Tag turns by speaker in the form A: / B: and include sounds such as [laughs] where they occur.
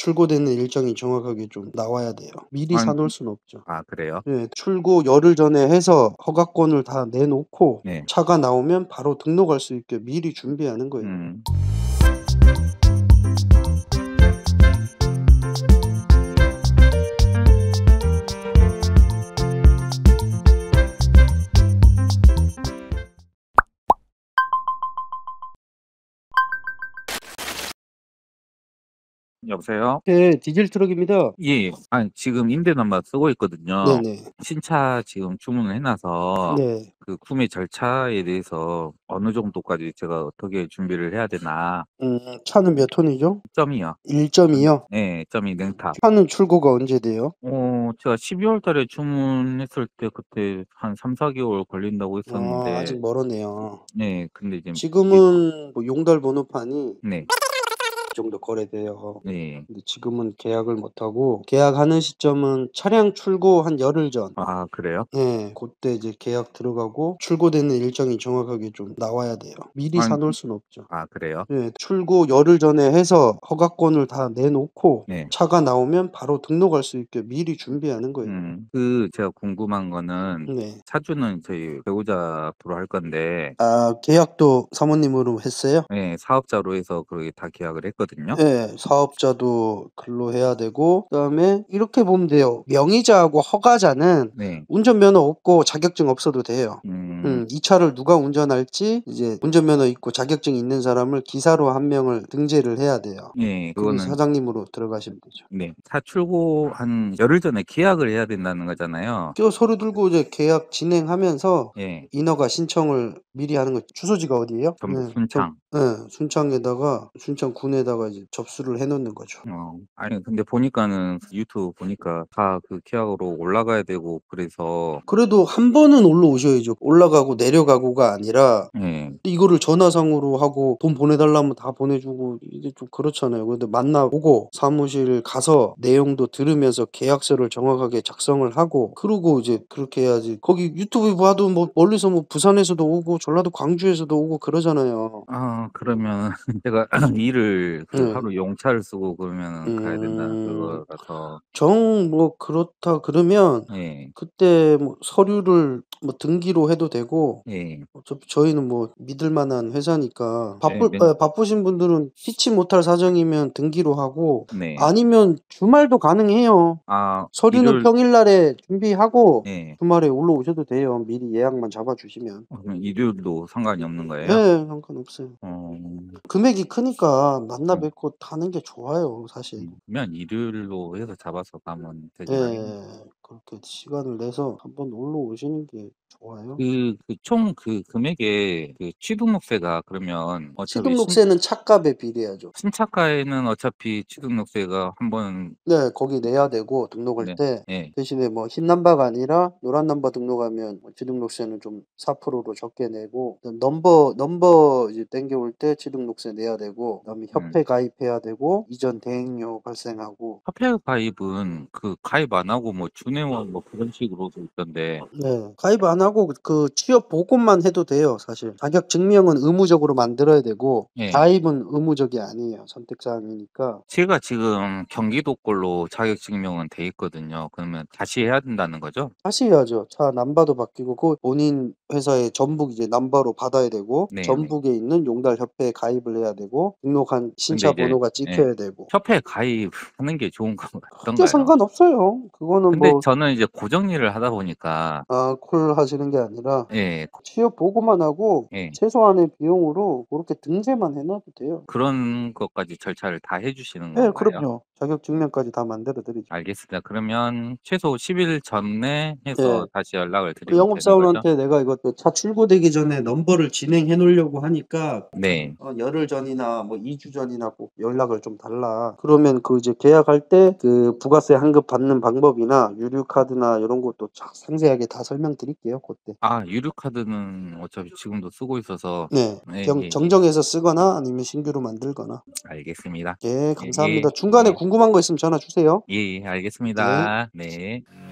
A: 출고되는 일정이 정확하게 좀 나와야 돼요. 미리 아니, 사놓을 수는 음. 없죠. 아 그래요? 네, 출고 열흘 전에 해서 허가권을 다 내놓고 네. 차가 나오면 바로 등록할 수 있게 미리 준비하는 거예요. 음.
B: 여보세요? 네, 디젤 트럭입니다. 예, 예. 아, 지금 임대 넘버 쓰고 있거든요. 네, 네 신차 지금 주문을 해놔서 네. 그 구매 절차에 대해서 어느 정도까지 제가 어떻게 준비를 해야 되나.
A: 음, 차는 몇 톤이죠? 점이요. 1.2요?
B: 네, 점이 냉탑.
A: 차는 출고가 언제 돼요?
B: 어, 제가 12월 달에 주문했을 때 그때 한 3, 4개월 걸린다고 했었는데. 아, 아직 멀었네요. 네, 근데 이제
A: 지금은 뭐 용달 번호판이 네. 정도 거래돼요. 네. 근데 지금은 계약을 못하고 계약하는 시점은 차량 출고 한 열흘 전. 아, 그래요? 네. 그때 이제 계약 들어가고 출고되는 일정이 정확하게 좀 나와야 돼요. 미리 아니, 사놓을 순
B: 없죠. 아, 그래요?
A: 네. 출고 열흘 전에 해서 허가권을 다 내놓고 네. 차가 나오면 바로 등록할 수 있게 미리 준비하는 거예요. 음,
B: 그 제가 궁금한 거는 네. 차주는 저희 배우자 앞으로 할 건데
A: 아, 계약도 사모님으로
B: 했어요? 네, 사업자로 해서 그렇게 다 계약을 했거 있거든요.
A: 예, 사업자도 근로해야 되고 그다음에 이렇게 보면 돼요. 명의자하고 허가자는 네. 운전면허 없고 자격증 없어도 돼요. 음. 음, 이 차를 누가 운전할지 이제 운전면허 있고 자격증 있는 사람을 기사로 한 명을 등재를 해야 돼요.
B: 예, 그거는 사장님으로 들어가시면 되죠. 네, 차 출고 한 열흘 전에 계약을 해야 된다는 거잖아요.
A: 그 서류 들고 이제 계약 진행하면서 예, 인허가 신청을 미리 하는 거. 주소지가 어디예요? 네, 순창. 네, 순창에다가 순창 군에다. 거기다가 이제 접수를 해놓는 거죠. 어,
B: 아니 근데 보니까는 유튜브 보니까 다 그계약으로 올라가야 되고 그래서
A: 그래도 한 번은 올라오셔야죠. 올라가고 내려가고가 아니라 예. 이거를 전화상으로 하고 돈 보내달라면 다 보내주고 이제 좀 그렇잖아요. 그런데 만나보고 사무실 가서 내용도 들으면서 계약서를 정확하게 작성을 하고 그러고 이제 그렇게 해야지. 거기 유튜브 봐도 뭐 멀리서 뭐 부산에서도 오고 전라도 광주에서도 오고 그러잖아요. 아 그러면
B: [laughs] 제가 [clears throat] 일을 그 네. 하루 용차를 쓰고 그러면 음... 가야 된다 음.
A: 그거같아서정뭐 그렇다 그러면 예. 그때 뭐 서류를 뭐 등기로 해도 되고 예. 어차피 저희는 뭐 믿을 만한 회사니까 바쁠 네, 맨- 네. 예, 어, 바쁘신 분들은 피치 못할 사정이면 등기로 하고 네. 아니면 주말도 가능해요.
B: 아, 서류는 일요일-
A: 평일날에 준비하고 네. 주말에 올라오셔도 돼요. 미리 예약만 잡아주시면. 어,
B: 그럼 일요일도 상관이 없는 거예요? 네,
A: 상관없어요. 어, 금액이 크니까 만나 음. 뵙고 타는 게 좋아요, 사실. 음,
B: 그러면 일요일로 해서 잡아서 가면 되지 예, 네, 않을까
A: 그렇게 시간을 내서 한번 올라오시는 게 좋아요.
B: 그, 그총 그 금액의 그취등록세가 그러면 어차피 취등록세는
A: 착값에 비례하죠.
B: 신차가에는 어차피 취득록세가 한번
A: 네, 거기 내야 되고 등록할 네. 때 예. 대신에 뭐흰 넘버가 아니라 노란 넘버 등록하면 뭐 취득록세는 좀 4%로 적게 내고 넘버 넘버 이제 땡겨올 때 취득록세 내야 되고 그다음에 음. 협회 가입해야 되고 이전 대행료
B: 발생하고 카페 가입은 그 가입 안 하고 뭐 준회원 뭐 그런 식으로도 있던데
A: 네 가입 안안 하고 그 취업 보고만 해도 돼요, 사실. 자격 증명은 의무적으로 만들어야 되고 예. 가입은 의무적이 아니에요. 선택 사항이니까.
B: 제가 지금 경기도걸로 자격증명은 돼 있거든요. 그러면 다시 해야 된다는 거죠?
A: 다시 해야죠. 차 남바도 바뀌고 그 본인 회사의 전북 이제 남바로 받아야 되고 네, 네, 전북에 있는 용달 협회에 가입을 해야 되고 등록한 신차 번호가 찍혀야 예. 되고.
B: 협회 가입하는 게 좋은 거 크게 같던가요?
A: 상관없어요. 그거는 근데 뭐
B: 저는 이제 고정리를 하다 보니까
A: 아, 콜 하시는 게 아니라 예. 취업 보고만 하고 예. 최소한의 비용으로 그렇게 등재만 해놔도 돼요.
B: 그런 것까지 절차를 다 해주시는 거예요. 네, 그럼요.
A: 자격증명까지 다 만들어 드리죠.
B: 알겠습니다. 그러면 최소 10일 전에 해서 예. 다시 연락을 드리면 그 되 영업사원한테
A: 내가 이거 차 출고되기 전에 넘버를 진행해 놓으려고 하니까 네. 어, 열흘 전이나 뭐 2주 전이나 꼭 연락을 좀 달라. 그러면 그 이제 계약할 때 그 부가세 환급 받는 방법이나 유류 카드나 이런 것도 상세하게 다 설명드릴게요. 그때.
B: 아, 유류 카드는 어차피 지금도 쓰고 있어서 네. 네, 정, 예, 예.
A: 정정해서 쓰거나 아니면 신규로 만들거나.
B: 알겠습니다.
A: 예, 감사합니다. 예, 중간에 궁금 네. 궁금한 거 있으면 전화 주세요.
B: 예, 알겠습니다. 네. 네.